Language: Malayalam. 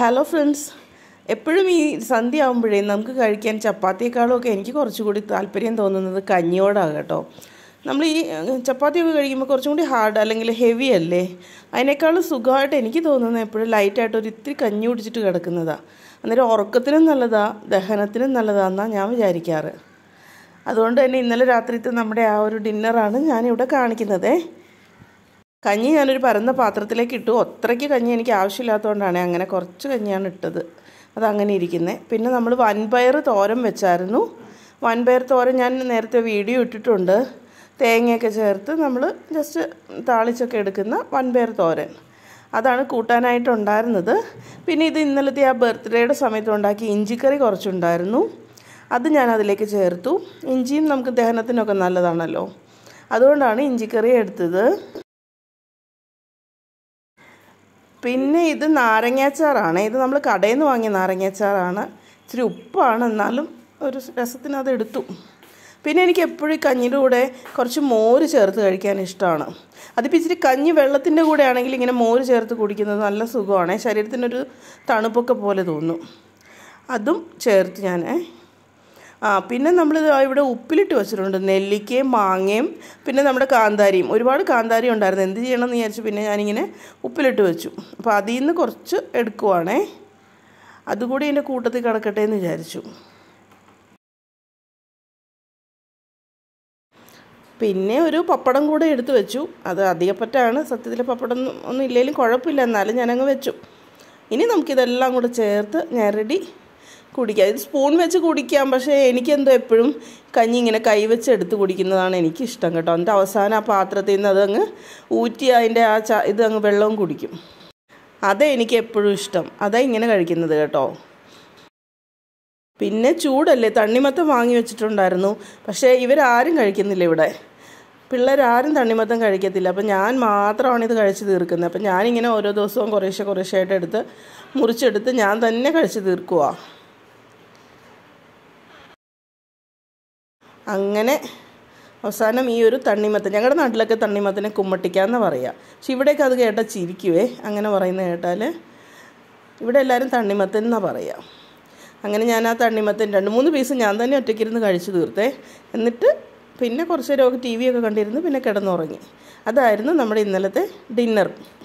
ഹലോ ഫ്രണ്ട്സ് എപ്പോഴും ഈ സന്ധ്യ ആകുമ്പോഴേ നമുക്ക് കഴിക്കാൻ ഒക്കെ എനിക്ക് കുറച്ചുകൂടി താല്പര്യം തോന്നുന്നത് കഞ്ഞിയോടാണ് കേട്ടോ നമ്മൾ ഈ ചപ്പാത്തിയൊക്കെ കഴിക്കുമ്പോൾ കുറച്ചും കൂടി ഹാർഡ് അല്ലെങ്കിൽ ഹെവി അല്ലേ അതിനേക്കാളും സുഖമായിട്ട് എനിക്ക് തോന്നുന്നത് എപ്പോഴും ലൈറ്റായിട്ട് ഒരു ഇത്തിരി കഞ്ഞി കുടിച്ചിട്ട് കിടക്കുന്നതാണ് അന്നേരം ഉറക്കത്തിനും നല്ലതാണ് ദഹനത്തിനും നല്ലതാണെന്നാണ് ഞാൻ വിചാരിക്കാറ് അതുകൊണ്ട് തന്നെ ഇന്നലെ രാത്രിത്തെ നമ്മുടെ ആ ഒരു ഡിന്നറാണ് ഞാനിവിടെ കാണിക്കുന്നത് കഞ്ഞി ഞാനൊരു പരന്ന പാത്രത്തിലേക്ക് ഇട്ടു അത്രയ്ക്ക് കഞ്ഞി എനിക്ക് ആവശ്യമില്ലാത്തതുകൊണ്ടാണ് അങ്ങനെ കുറച്ച് കഞ്ഞിയാണ് ഇട്ടത് അതങ്ങനെ ഇരിക്കുന്നത് പിന്നെ നമ്മൾ വൻപയർ തോരൻ വെച്ചായിരുന്നു വൻപയർ തോരൻ ഞാൻ നേരത്തെ വീഡിയോ ഇട്ടിട്ടുണ്ട് തേങ്ങയൊക്കെ ചേർത്ത് നമ്മൾ ജസ്റ്റ് താളിച്ചൊക്കെ എടുക്കുന്ന വൻപയർ തോരൻ അതാണ് കൂട്ടാനായിട്ടുണ്ടായിരുന്നത് പിന്നെ ഇത് ഇന്നലത്തെ ആ ബർത്ത്ഡേയുടെ സമയത്ത് ഉണ്ടാക്കി ഇഞ്ചിക്കറി കുറച്ചുണ്ടായിരുന്നു അത് ഞാൻ അതിലേക്ക് ചേർത്തു ഇഞ്ചിയും നമുക്ക് ദഹനത്തിനൊക്കെ നല്ലതാണല്ലോ അതുകൊണ്ടാണ് ഇഞ്ചിക്കറി എടുത്തത് പിന്നെ ഇത് നാരങ്ങാച്ചാറാണ് ഇത് നമ്മൾ കടയിൽ നിന്ന് വാങ്ങിയ നാരങ്ങാച്ചാറാണ് ഇച്ചിരി ഉപ്പാണ് എന്നാലും ഒരു രസത്തിന് അത് എടുത്തു പിന്നെ എനിക്ക് എപ്പോഴും കഞ്ഞിൻ്റെ കൂടെ കുറച്ച് മോര് ചേർത്ത് കഴിക്കാൻ ഇഷ്ടമാണ് അതിപ്പോൾ ഇച്ചിരി കഞ്ഞി വെള്ളത്തിൻ്റെ കൂടെ ആണെങ്കിൽ ഇങ്ങനെ മോര് ചേർത്ത് കുടിക്കുന്നത് നല്ല സുഖമാണ് ശരീരത്തിനൊരു തണുപ്പൊക്കെ പോലെ തോന്നും അതും ചേർത്ത് ഞാൻ ആ പിന്നെ നമ്മൾ ഇവിടെ ഉപ്പിലിട്ട് വെച്ചിട്ടുണ്ട് നെല്ലിക്കയും മാങ്ങയും പിന്നെ നമ്മുടെ കാന്താരിയും ഒരുപാട് കാന്താരി ഉണ്ടായിരുന്നു എന്ത് എന്ന് വിചാരിച്ചു പിന്നെ ഞാനിങ്ങനെ ഉപ്പിലിട്ട് വെച്ചു അപ്പോൾ അതിൽ നിന്ന് കുറച്ച് എടുക്കുവാണേ അതുകൂടി എൻ്റെ കൂട്ടത്തിൽ കിടക്കട്ടെ എന്ന് വിചാരിച്ചു പിന്നെ ഒരു പപ്പടം കൂടെ എടുത്തു വെച്ചു അത് അധികപ്പറ്റാണ് സത്യത്തിൽ പപ്പടം ഒന്നും ഇല്ലെങ്കിലും കുഴപ്പമില്ല എന്നാലും ഞാനങ്ങ് വെച്ചു ഇനി നമുക്കിതെല്ലാം കൂടെ ചേർത്ത് ഞാൻ റെഡി കുടിക്കാം ഇത് സ്പൂൺ വെച്ച് കുടിക്കാം പക്ഷേ എനിക്കെന്തോ എപ്പോഴും കഞ്ഞി ഇങ്ങനെ കൈവച്ച് എടുത്ത് കുടിക്കുന്നതാണ് എനിക്ക് ഇഷ്ടം കേട്ടോ എൻ്റെ അവസാനം ആ പാത്രത്തിൽ നിന്ന് അതങ്ങ് ഊറ്റി അതിൻ്റെ ആ ച ഇത് അങ്ങ് വെള്ളവും കുടിക്കും അതേ എനിക്ക് എപ്പോഴും ഇഷ്ടം അതാ ഇങ്ങനെ കഴിക്കുന്നത് കേട്ടോ പിന്നെ ചൂടല്ലേ തണ്ണിമത്തം വാങ്ങി വെച്ചിട്ടുണ്ടായിരുന്നു പക്ഷേ ഇവരാരും കഴിക്കുന്നില്ല ഇവിടെ പിള്ളേരാരും തണ്ണിമത്തം കഴിക്കത്തില്ല അപ്പം ഞാൻ മാത്രമാണ് ഇത് കഴിച്ച് തീർക്കുന്നത് അപ്പം ഞാനിങ്ങനെ ഓരോ ദിവസവും കുറേശ്ശെ കുറേശ്ശെ ആയിട്ട് എടുത്ത് മുറിച്ചെടുത്ത് ഞാൻ തന്നെ കഴിച്ച് തീർക്കുവാണ് അങ്ങനെ അവസാനം ഈ ഒരു തണ്ണിമത്തൻ ഞങ്ങളുടെ നാട്ടിലൊക്കെ തണ്ണിമത്തനെ കുമ്മട്ടിക്കാന്ന് പറയുക പക്ഷെ ഇവിടെയൊക്കെ അത് കേട്ട ചിരിക്കുവേ അങ്ങനെ പറയുന്നത് കേട്ടാൽ ഇവിടെ എല്ലാവരും തണ്ണിമത്തൻ എന്നാണ് പറയുക അങ്ങനെ ഞാൻ ആ തണ്ണിമത്തൻ രണ്ട് മൂന്ന് പീസ് ഞാൻ തന്നെ ഒറ്റയ്ക്കിരുന്ന് കഴിച്ചു തീർത്തേ എന്നിട്ട് പിന്നെ കുറച്ച് നേരമൊക്കെ ടി ഒക്കെ കണ്ടിരുന്നു പിന്നെ കിടന്നുറങ്ങി അതായിരുന്നു നമ്മുടെ ഇന്നലത്തെ ഡിന്നർ